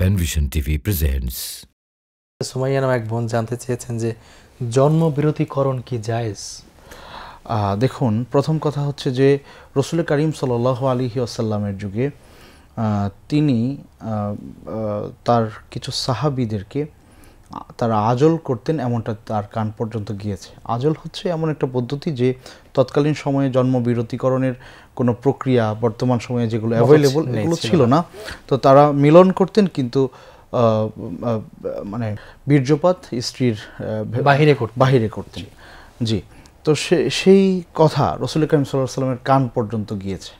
Panvision TV presents Sumaiya নামে এক বোন জানতে চেয়েছেন যে জন্ম বিরতিকরণ কি জায়েজ দেখুন প্রথম কথা হচ্ছে যে রসুল করিম সাল আলী আসাল্লামের যুগে তিনি তার কিছু সাহাবিদেরকে তারা আজল করতেন এমনটা তার কান পর্যন্ত গিয়েছে আজল হচ্ছে এমন একটা পদ্ধতি যে তৎকালীন সময়ে জন্ম বিরতিকরণের কোনো প্রক্রিয়া বর্তমান সময়ে যেগুলো অ্যাভেলেবল এগুলো ছিল না তো তারা মিলন করতেন কিন্তু মানে বীর্যপাত স্ত্রীর বাহিরে বাহিরে করতেন জি তো সে সেই কথা রসুল করিম সাল্লাহ সাল্লামের কান পর্যন্ত গিয়েছে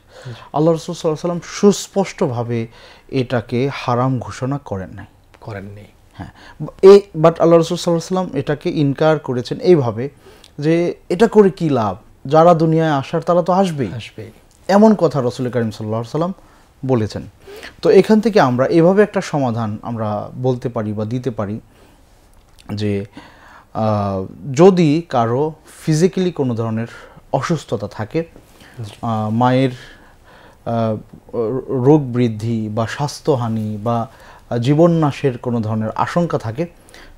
আল্লাহ রসুল সাল্লাহ সাল্লাম সুস্পষ্টভাবে এটাকে হারাম ঘোষণা করেন নাই করেননি হ্যাঁ এই বাট আল্লাহ রসুল সাল্লাহ সাল্লাম এটাকে ইনকার করেছেন এইভাবে যে এটা করে কি লাভ যারা দুনিয়ায় আসার তারা তো আসবেই আসবে এমন কথা রসুল করিম সাল্লাহ সাল্লাম বলেছেন তো এখান থেকে আমরা এভাবে একটা সমাধান আমরা বলতে পারি বা দিতে পারি যে যদি কারো ফিজিক্যালি কোনো ধরনের অসুস্থতা থাকে মায়ের রোগ বৃদ্ধি বা স্বাস্থ্যহানি বা জীবন নাশের কোনো ধরনের আশঙ্কা থাকে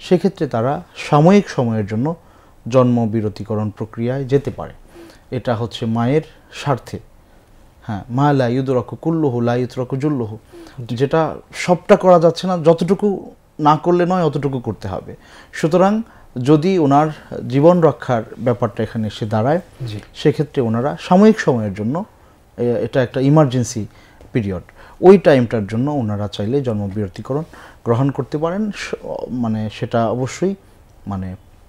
সেক্ষেত্রে তারা সাময়িক সময়ের জন্য জন্ম বিরতিকরণ প্রক্রিয়ায় যেতে পারে এটা হচ্ছে মায়ের স্বার্থে হ্যাঁ মা লাইউদরাকু কুল্লহু রক জুল্লহু যেটা সবটা করা যাচ্ছে না যতটুকু না করলে নয় অতটুকু করতে হবে সুতরাং যদি ওনার জীবন রক্ষার ব্যাপারটা এখানে এসে দাঁড়ায় সেক্ষেত্রে ওনারা সাময়িক সময়ের জন্য এটা একটা ইমার্জেন্সি পিরিয়ড ওই টাইমটার জন্য ওনারা চাইলে জন্মবিরতিকরণ গ্রহণ করতে পারেন মানে সেটা অবশ্যই মানে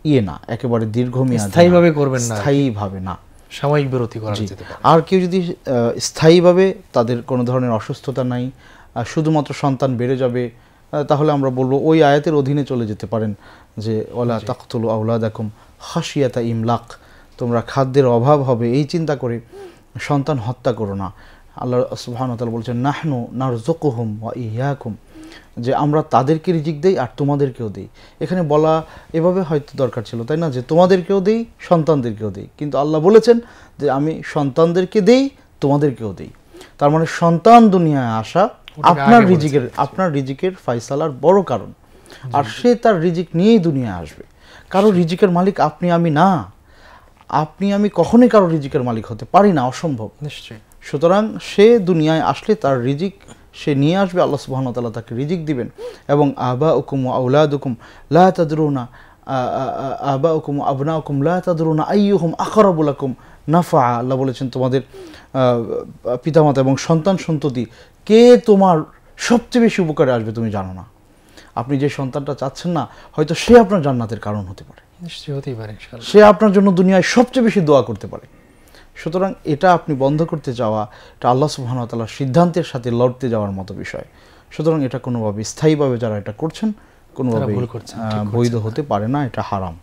ইয়ে না একেবারে দীর্ঘমেয়াদ স্থায়ীভাবে করবেন না স্থায়ীভাবে না সাময়িক বিরতি করা যেতে পারে আর কেউ যদি স্থায়ীভাবে তাদের কোনো ধরনের অসুস্থতা নাই শুধুমাত্র সন্তান বেড়ে যাবে তাহলে আমরা বলবো ওই আয়াতের অধীনে চলে যেতে পারেন যে ওলা তাকতুল দেখম হাসিয়াতা ইমলাক তোমরা খাদ্যের অভাব হবে এই চিন্তা করে সন্তান হত্যা করো না আল্লাহ সুহান বলছেন নাহনু নার জোকোহম ওয়া ইয়াকুম যে আমরা তাদেরকে রিজিক দেই আর তোমাদেরকেও দিই এখানে বলা এভাবে হয়তো দরকার ছিল তাই না যে তোমাদেরকেও দিই সন্তানদেরকেও দিই কিন্তু আল্লাহ বলেছেন যে আমি সন্তানদেরকে দিই তোমাদেরকেও দিই তার মানে সন্তান দুনিয়ায় আসা আপনার রিজিকের আপনার রিজিকের ফাইসালার বড় কারণ আর সে তার রিজিক নিয়েই দুনিয়ায় আসবে কারো রিজিকের মালিক আপনি আমি না আপনি আমি কখনোই কারো রিজিকের মালিক হতে পারি না অসম্ভব নিশ্চয়ই সুতরাং সে দুনিয়ায় আসলে তার রিজিক সে নিয়ে আসবে আল্লাহ সুবাহনতাল্লাহ তাকে রিজিক দিবেন এবং আবা উকুম আউলাদ উকুম লাহ আবা উকুম আবনা উকুম লাহ তাদরুনা আইহুম আকরাবুল আকুম নাফা আল্লাহ বলেছেন তোমাদের পিতামাতা এবং সন্তান সন্ততি কে তোমার সবচেয়ে বেশি উপকারে আসবে তুমি জানো না আপনি যে সন্তানটা চাচ্ছেন না হয়তো সে আপনার জান্নাতের কারণ হতে পারে হতেই পারে সে আপনার জন্য দুনিয়ায় সবচেয়ে বেশি দোয়া করতে পারে সুতরাং এটা আপনি বন্ধ করতে যাওয়া এটা আল্লাহ সুবাহতালার সিদ্ধান্তের সাথে লড়তে যাওয়ার মতো বিষয় সুতরাং এটা কোনোভাবে স্থায়ীভাবে যারা এটা করছেন কোনোভাবে বৈধ হতে পারে না এটা হারাম